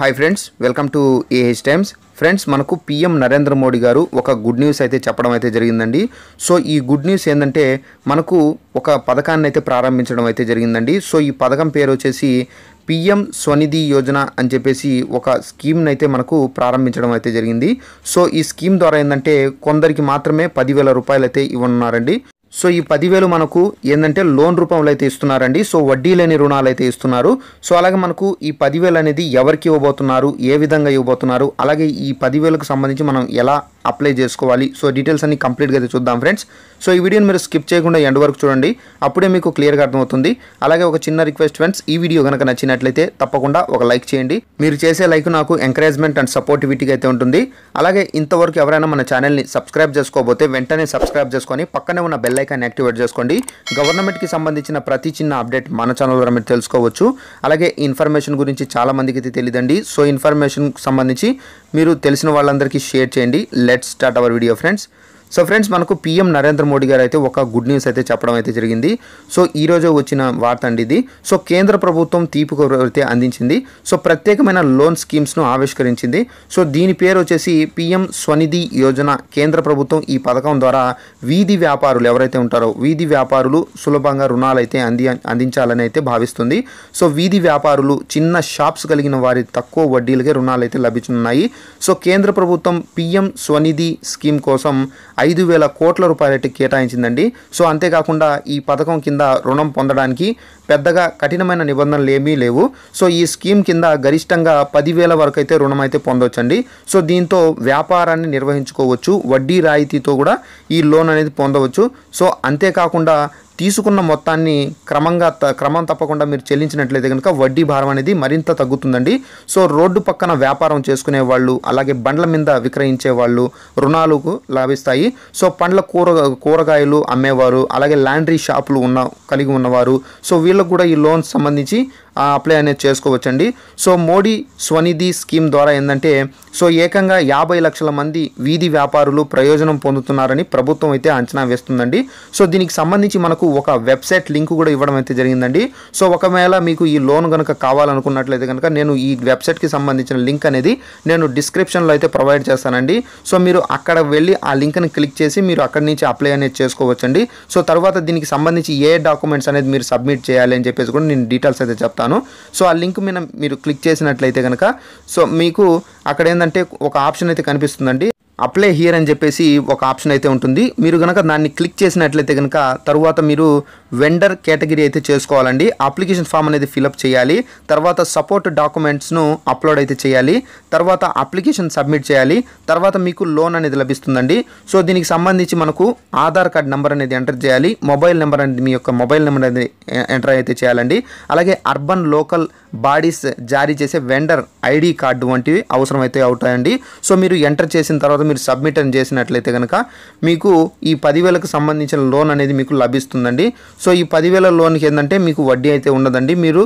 hi friends welcome to AH Times friends మనకు PM Narendra Modi గారు ఒక గుడ్ న్యూస్ అయితే చెప్పడం అయితే జరిగిందండి సో ఈ గుడ్ న్యూస్ ఏంటంటే మనకు ఒక పథకాన్ని అయితే ప్రారంభించడం అయితే జరిగిందండి సో ఈ పథకం పేరు వచ్చేసి పిఎం స్వనిధి యోజన అని చెప్పేసి ఒక స్కీమ్ని అయితే మనకు ప్రారంభించడం అయితే జరిగింది సో ఈ స్కీమ్ ద్వారా ఏంటంటే కొందరికి మాత్రమే పదివేల రూపాయలు అయితే ఇవ్వనున్నారండి సో ఈ పదివేలు మనకు ఏంటంటే లోన్ రూపంలో అయితే ఇస్తున్నారండి సో వడ్డీ లేని రుణాలు అయితే ఇస్తున్నారు సో అలాగే మనకు ఈ పదివేలు అనేది ఎవరికి ఇవ్వబోతున్నారు ఏ విధంగా ఇవ్వబోతున్నారు అలాగే ఈ పదివేలకు సంబంధించి మనం ఎలా అప్లై చేసుకోవాలి సో డీటెయిల్స్ అన్ని కంప్లీట్గా అయితే చూద్దాం ఫ్రెండ్స్ సో ఈ వీడియోని మీరు స్కిప్ చేయకుండా ఎండ్ వరకు చూడండి అప్పుడే మీకు క్లియర్గా అర్థమవుతుంది అలాగే ఒక చిన్న రిక్వెస్ట్ ఫ్రెండ్స్ ఈ వీడియో కనుక నచ్చినట్లయితే తప్పకుండా ఒక లైక్ చేయండి మీరు చేసే లైక్ నాకు ఎంకరేజ్మెంట్ అండ్ సపోర్టివిటీగా అయితే ఉంటుంది అలాగే ఇంతవరకు ఎవరైనా మన ఛానల్ని సబ్స్క్రైబ్ చేసుకోబోతే వెంటనే సబ్స్క్రైబ్ చేసుకొని పక్కనే ఉన్న బెల్ బెల్లైకాన్ని యాక్టివేట్ చేసుకోండి గవర్నమెంట్కి సంబంధించిన ప్రతి చిన్న అప్డేట్ మన ఛానల్ ద్వారా మీరు తెలుసుకోవచ్చు అలాగే ఇన్ఫర్మేషన్ గురించి చాలా మందికి అయితే తెలియదండి సో ఇన్ఫర్మేషన్కి సంబంధించి మీరు తెలిసిన వాళ్ళందరికీ షేర్ చేయండి let's start our video friends so friends మనకు పీఎం నరేంద్ర మోడీ గారు అయితే ఒక గుడ్ న్యూస్ అయితే చెప్పడం అయితే జరిగింది సో ఈరోజు వచ్చిన వార్త అండి ఇది సో కేంద్ర ప్రభుత్వం తీర్పు అయితే అందించింది సో ప్రత్యేకమైన లోన్ స్కీమ్స్ను ఆవిష్కరించింది సో దీని పేరు వచ్చేసి పీఎం స్వనిధి యోజన కేంద్ర ప్రభుత్వం ఈ పథకం ద్వారా వీధి వ్యాపారులు ఎవరైతే ఉంటారో వీధి వ్యాపారులు సులభంగా రుణాలు అయితే అంది అందించాలని అయితే భావిస్తుంది సో వీధి వ్యాపారులు చిన్న షాప్స్ కలిగిన వారి తక్కువ వడ్డీలకే రుణాలు అయితే లభించనున్నాయి సో కేంద్ర ప్రభుత్వం పీఎం స్వనిధి స్కీమ్ కోసం ఐదు వేల కోట్ల రూపాయలకి కేటాయించిందండి సో అంతేకాకుండా ఈ పథకం కింద రుణం పొందడానికి పెద్దగా కఠినమైన నిబంధనలు ఏమీ లేవు సో ఈ స్కీమ్ కింద గరిష్టంగా పదివేల వరకు అయితే రుణం అయితే పొందవచ్చండి సో దీంతో వ్యాపారాన్ని నిర్వహించుకోవచ్చు వడ్డీ రాయితీతో కూడా ఈ లోన్ అనేది పొందవచ్చు సో అంతేకాకుండా తీసుకున్న మొత్తాన్ని క్రమంగా క్రమం తప్పకుండా మీరు చెల్లించినట్లయితే కనుక వడ్డీ భారం అనేది మరింత తగ్గుతుందండి సో రోడ్డు పక్కన వ్యాపారం చేసుకునే వాళ్ళు అలాగే బండ్ల మీద విక్రయించే వాళ్ళు రుణాలు లభిస్తాయి సో పండ్ల కూర కూరగాయలు అమ్మేవారు అలాగే లాండ్రీ షాపులు ఉన్న కలిగి ఉన్నవారు సో వీళ్ళకు కూడా ఈ లోన్ సంబంధించి అప్లై అనేది చేసుకోవచ్చండి సో మోడీ స్వనిధి స్కీమ్ ద్వారా ఏంటంటే సో ఏకంగా యాభై లక్షల మంది వీధి వ్యాపారులు ప్రయోజనం పొందుతున్నారని ప్రభుత్వం అయితే అంచనా వేస్తుందండి సో దీనికి సంబంధించి మనకు ఒక వెబ్సైట్ లింక్ కూడా ఇవ్వడం అయితే జరిగిందండి సో ఒకవేళ మీకు ఈ లోన్ కనుక కావాలనుకున్నట్లయితే కనుక నేను ఈ వెబ్సైట్కి సంబంధించిన లింక్ అనేది నేను డిస్క్రిప్షన్లో అయితే ప్రొవైడ్ చేస్తానండి సో మీరు అక్కడ వెళ్ళి ఆ లింక్ని క్లిక్ చేసి మీరు అక్కడి నుంచి అప్లై అనేది చేసుకోవచ్చండి సో తర్వాత దీనికి సంబంధించి ఏ డాక్యుమెంట్స్ అనేది మీరు సబ్మిట్ చేయాలి అని చెప్పేసి కూడా నేను డీటెయిల్స్ అయితే చెప్తాను పెడతాను సో ఆ లింక్ మీద మీరు క్లిక్ చేసినట్లయితే కనుక సో మీకు అక్కడ ఏంటంటే ఒక ఆప్షన్ అయితే కనిపిస్తుందండి అప్లై హియర్ అని చెప్పేసి ఒక ఆప్షన్ అయితే ఉంటుంది మీరు కనుక దాన్ని క్లిక్ చేసినట్లయితే కనుక తర్వాత మీరు వెండర్ కేటగిరీ అయితే చేసుకోవాలండి అప్లికేషన్ ఫామ్ అనేది ఫిలప్ చేయాలి తర్వాత సపోర్ట్ డాక్యుమెంట్స్ను అప్లోడ్ అయితే చేయాలి తర్వాత అప్లికేషన్ సబ్మిట్ చేయాలి తర్వాత మీకు లోన్ అనేది లభిస్తుందండి సో దీనికి సంబంధించి మనకు ఆధార్ కార్డ్ నెంబర్ అనేది ఎంటర్ చేయాలి మొబైల్ నెంబర్ అనేది మీ యొక్క మొబైల్ నెంబర్ అనేది ఎంటర్ అయితే చేయాలండి అలాగే అర్బన్ లోకల్ బాడీస్ జారీ చేసే వెండర్ ఐడి కార్డు వంటివి అవసరం అయితే అవుతాయండి సో మీరు ఎంటర్ చేసిన తర్వాత మీరు సబ్మిట్ అని చేసినట్లయితే కనుక మీకు ఈ పదివేలకు సంబంధించిన లోన్ అనేది మీకు లభిస్తుందండి సో ఈ పదివేల లోన్కి ఏంటంటే మీకు వడ్డీ అయితే ఉండదండి మీరు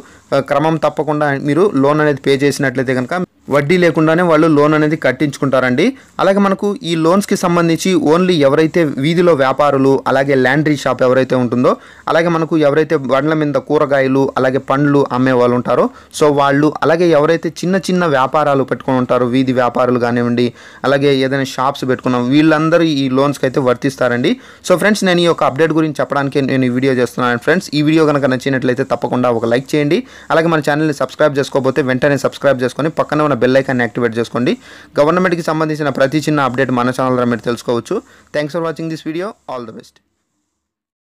క్రమం తప్పకుండా మీరు లోన్ అనేది పే చేసినట్లయితే కనుక వడ్డీ లేకుండానే వాళ్ళు లోన్ అనేది కట్టించుకుంటారండి అలాగే మనకు ఈ లోన్స్కి సంబంధించి ఓన్లీ ఎవరైతే వీధిలో వ్యాపారులు అలాగే ల్యాండ్రీ షాప్ ఎవరైతే ఉంటుందో అలాగే మనకు ఎవరైతే బండ్ల మీద కూరగాయలు అలాగే పండ్లు అమ్మే వాళ్ళు ఉంటారో సో వాళ్ళు అలాగే ఎవరైతే చిన్న చిన్న వ్యాపారాలు పెట్టుకుని ఉంటారో వీధి వ్యాపారులు కానివ్వండి అలాగే ఏదైనా షాప్స్ పెట్టుకున్నాం వీళ్ళందరూ ఈ లోన్స్కి అయితే వర్తిస్తారండి సో ఫ్రెండ్స్ నేను ఈ యొక్క అప్డేట్ గురించి చెప్పడానికి నేను ఈ వీడియో చేస్తున్నాను ఫ్రెండ్స్ ఈ వీడియో కనుక నచ్చినట్లయితే తప్పకుండా ఒక లైక్ చేయండి అలాగే మన ఛానల్ని సబ్స్క్రైబ్ చేసుకోకపోతే వెంటనే సబ్స్క్రైబ్ చేసుకొని పక్కన ఉన్న బెల్ ఐకాన్ని యాక్టివేట్ చేసుకోండి గవర్నమెంట్కి సంబంధించిన ప్రతి చిన్న అప్డేట్ మన ఛానల్లో మీరు తెలుసుకోవచ్చు thanks for watching this video all the best